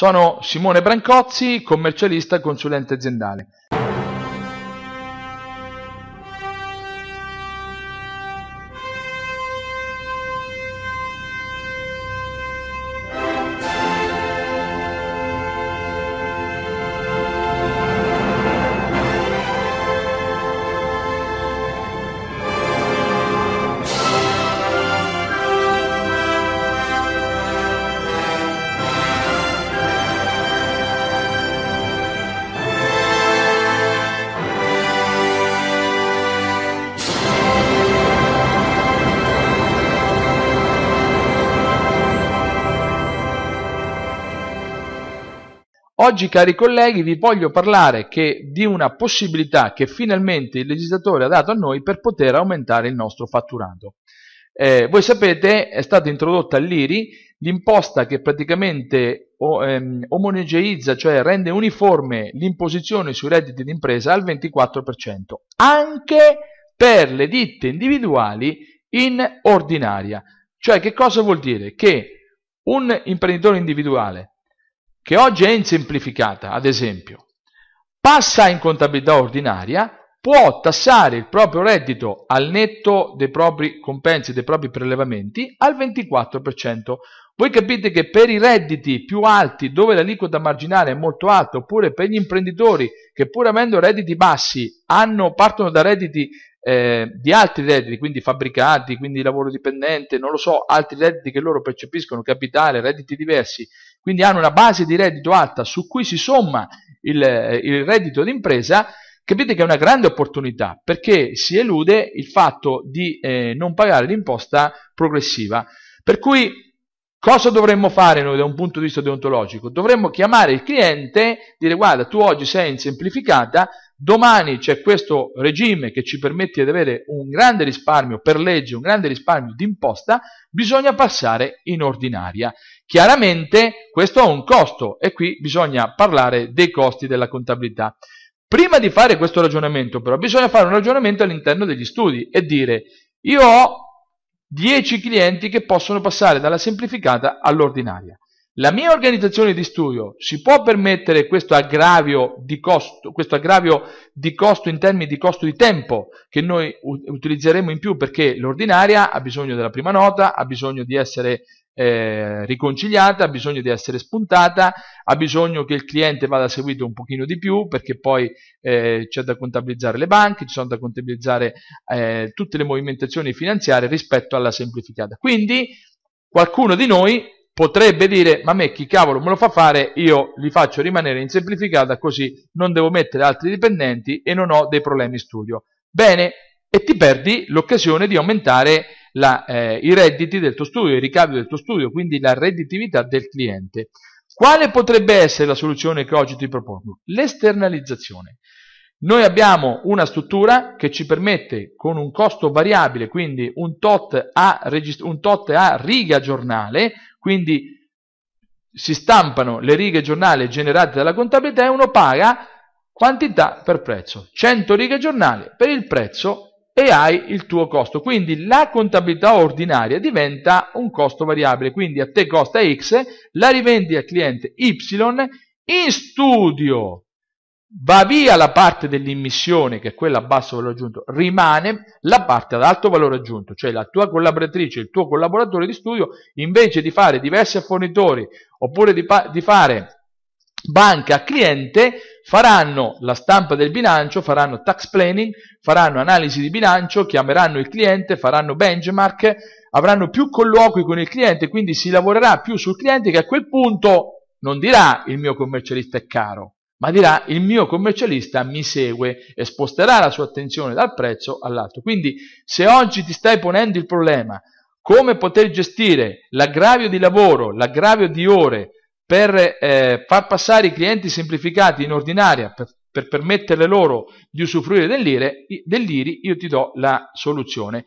Sono Simone Brancozzi, commercialista e consulente aziendale. Oggi, cari colleghi, vi voglio parlare di una possibilità che finalmente il legislatore ha dato a noi per poter aumentare il nostro fatturato. Eh, voi sapete, è stata introdotta l'IRI, l'imposta che praticamente o, ehm, omogeneizza, cioè rende uniforme l'imposizione sui redditi d'impresa al 24%, anche per le ditte individuali in ordinaria. Cioè, che cosa vuol dire? Che un imprenditore individuale che oggi è insemplificata, ad esempio, passa in contabilità ordinaria, può tassare il proprio reddito al netto dei propri compensi, dei propri prelevamenti, al 24%. Voi capite che per i redditi più alti, dove l'aliquota marginale è molto alta, oppure per gli imprenditori che pur avendo redditi bassi hanno, partono da redditi eh, di altri redditi, quindi fabbricati, quindi lavoro dipendente, non lo so, altri redditi che loro percepiscono, capitale, redditi diversi, quindi hanno una base di reddito alta su cui si somma il, il reddito d'impresa, capite che è una grande opportunità perché si elude il fatto di eh, non pagare l'imposta progressiva. Per cui cosa dovremmo fare noi da un punto di vista deontologico? Dovremmo chiamare il cliente, dire guarda tu oggi sei in semplificata, Domani c'è questo regime che ci permette di avere un grande risparmio per legge, un grande risparmio d'imposta, bisogna passare in ordinaria. Chiaramente questo ha un costo e qui bisogna parlare dei costi della contabilità. Prima di fare questo ragionamento però bisogna fare un ragionamento all'interno degli studi e dire io ho 10 clienti che possono passare dalla semplificata all'ordinaria. La mia organizzazione di studio si può permettere questo aggravio di costo, aggravio di costo in termini di costo di tempo che noi utilizzeremo in più perché l'ordinaria ha bisogno della prima nota, ha bisogno di essere eh, riconciliata, ha bisogno di essere spuntata, ha bisogno che il cliente vada seguito un pochino di più perché poi eh, c'è da contabilizzare le banche, ci sono da contabilizzare eh, tutte le movimentazioni finanziarie rispetto alla semplificata. Quindi qualcuno di noi potrebbe dire ma a me chi cavolo me lo fa fare io li faccio rimanere in semplificata così non devo mettere altri dipendenti e non ho dei problemi studio bene e ti perdi l'occasione di aumentare la, eh, i redditi del tuo studio i ricavi del tuo studio quindi la redditività del cliente quale potrebbe essere la soluzione che oggi ti propongo l'esternalizzazione noi abbiamo una struttura che ci permette con un costo variabile, quindi un tot a, un tot a riga giornale, quindi si stampano le righe giornali generate dalla contabilità e uno paga quantità per prezzo, 100 righe giornali per il prezzo e hai il tuo costo. Quindi la contabilità ordinaria diventa un costo variabile, quindi a te costa X, la rivendi al cliente Y, in studio va via la parte dell'immissione che è quella a basso valore aggiunto, rimane la parte ad alto valore aggiunto, cioè la tua collaboratrice, il tuo collaboratore di studio, invece di fare diversi fornitori oppure di, di fare banca a cliente, faranno la stampa del bilancio, faranno tax planning, faranno analisi di bilancio, chiameranno il cliente, faranno benchmark, avranno più colloqui con il cliente, quindi si lavorerà più sul cliente che a quel punto non dirà il mio commercialista è caro, ma dirà il mio commercialista mi segue e sposterà la sua attenzione dal prezzo all'altro. Quindi se oggi ti stai ponendo il problema come poter gestire l'aggravio di lavoro, l'aggravio di ore per eh, far passare i clienti semplificati in ordinaria, per, per permettere loro di usufruire dell'IRI, io ti do la soluzione.